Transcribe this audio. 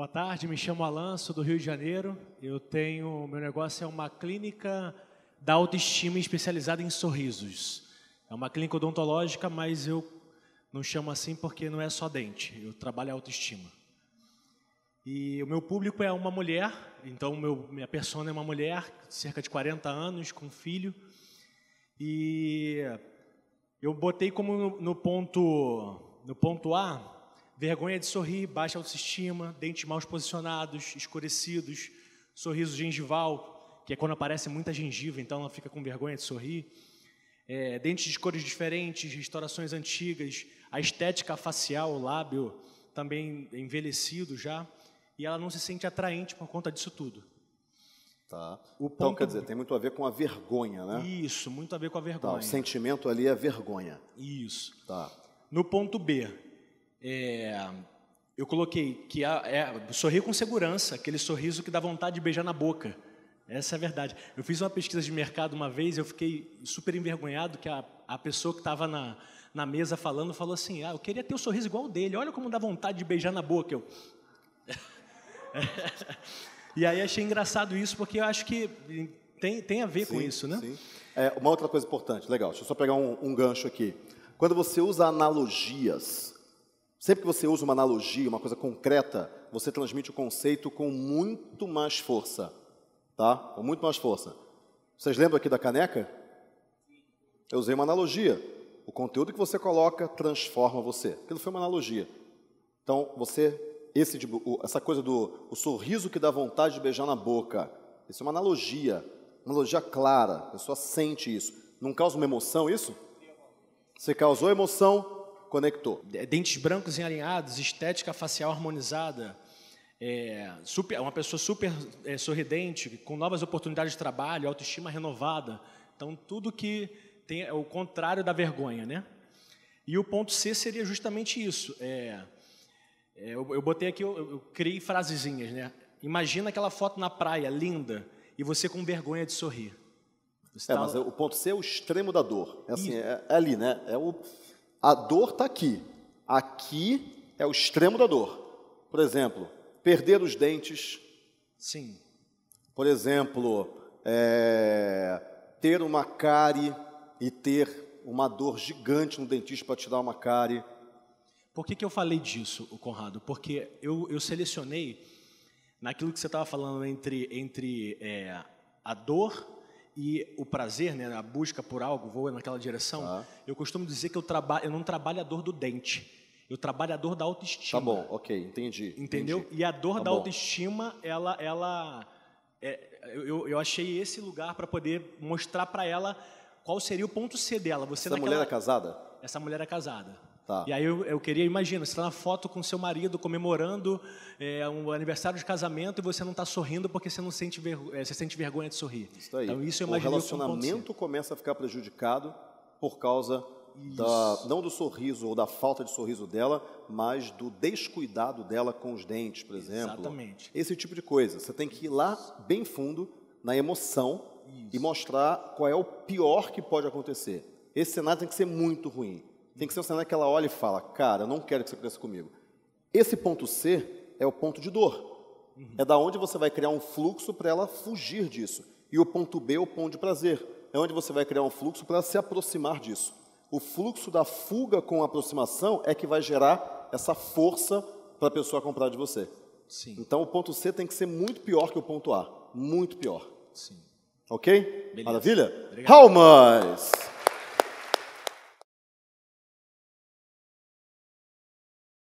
Boa tarde, me chamo Alan, sou do Rio de Janeiro. Eu tenho, meu negócio é uma clínica da autoestima especializada em sorrisos. É uma clínica odontológica, mas eu não chamo assim porque não é só dente, eu trabalho a autoestima. E o meu público é uma mulher, então meu, minha persona é uma mulher, cerca de 40 anos, com filho. E eu botei como no, no ponto no ponto A Vergonha de sorrir, baixa autoestima, dentes mal posicionados, escurecidos, sorriso gengival, que é quando aparece muita gengiva, então ela fica com vergonha de sorrir. É, dentes de cores diferentes, restaurações antigas, a estética facial, o lábio também envelhecido já, e ela não se sente atraente por conta disso tudo. Tá. Então, ponto... Então, quer dizer, tem muito a ver com a vergonha, né? Isso, muito a ver com a vergonha. Tá, o sentimento ali é vergonha. Isso. Tá. No ponto B, é, eu coloquei que a, é, com segurança, aquele sorriso que dá vontade de beijar na boca. Essa é a verdade. Eu fiz uma pesquisa de mercado uma vez, eu fiquei super envergonhado que a, a pessoa que estava na, na mesa falando falou assim: Ah, eu queria ter um sorriso igual o dele, olha como dá vontade de beijar na boca. Eu... e aí achei engraçado isso, porque eu acho que tem, tem a ver sim, com isso, né? Sim. É, uma outra coisa importante, legal, deixa eu só pegar um, um gancho aqui. Quando você usa analogias, Sempre que você usa uma analogia, uma coisa concreta, você transmite o conceito com muito mais força, tá? Com muito mais força. Vocês lembram aqui da caneca? Eu usei uma analogia. O conteúdo que você coloca transforma você. Aquilo foi uma analogia. Então, você esse, essa coisa do o sorriso que dá vontade de beijar na boca. Isso é uma analogia, uma analogia clara. A pessoa sente isso. Não causa uma emoção isso? Você causou emoção, conectou. É, dentes brancos e alinhados, estética facial harmonizada, é, super, uma pessoa super é, sorridente, com novas oportunidades de trabalho, autoestima renovada. Então, tudo que tem é o contrário da vergonha, né? E o ponto C seria justamente isso. É, é, eu, eu, botei aqui, eu, eu criei frasezinhas, né? Imagina aquela foto na praia, linda, e você com vergonha de sorrir. é, tá mas o ponto C é o extremo da dor. É, assim, é, é ali, né? É o a dor está aqui. Aqui é o extremo da dor. Por exemplo, perder os dentes. Sim. Por exemplo, é, ter uma cárie e ter uma dor gigante no dentista para tirar uma cárie. Por que, que eu falei disso, Conrado? Porque eu, eu selecionei naquilo que você estava falando entre, entre é, a dor e o prazer, né, a busca por algo, vou naquela direção, tá. eu costumo dizer que eu, trabalho, eu não trabalho a dor do dente. Eu trabalho a dor da autoestima. Tá bom, ok, entendi. Entendeu? Entendi. E a dor tá da bom. autoestima, ela. ela é, eu, eu achei esse lugar para poder mostrar para ela qual seria o ponto C dela. Você Essa naquela... mulher é casada? Essa mulher é casada. Tá. E aí eu, eu queria, imagina, você está na foto com seu marido comemorando é, um aniversário de casamento e você não está sorrindo porque você não sente, vergonha, eh, você sente vergonha de sorrir. Isso aí. Então isso eu imagino O relacionamento começa a ficar prejudicado por causa da, não do sorriso ou da falta de sorriso dela, mas do descuidado dela com os dentes, por exemplo. Exatamente. Esse tipo de coisa. Você tem que ir lá bem fundo na emoção isso. e mostrar qual é o pior que pode acontecer. Esse cenário tem que ser muito ruim. Tem que ser um cenário que ela olha e fala: Cara, eu não quero que você cresça comigo. Esse ponto C é o ponto de dor. Uhum. É da onde você vai criar um fluxo para ela fugir disso. E o ponto B é o ponto de prazer. É onde você vai criar um fluxo para se aproximar disso. O fluxo da fuga com a aproximação é que vai gerar essa força para a pessoa comprar de você. Sim. Então o ponto C tem que ser muito pior que o ponto A. Muito pior. Sim. Ok? Beleza. Maravilha? Obrigado. How much?